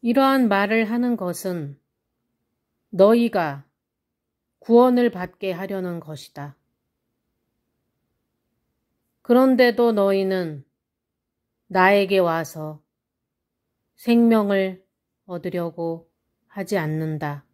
이러한 말을 하는 것은 너희가 구원을 받게 하려는 것이다. 그런데도 너희는 나에게 와서 생명을 얻으려고 하지 않는다.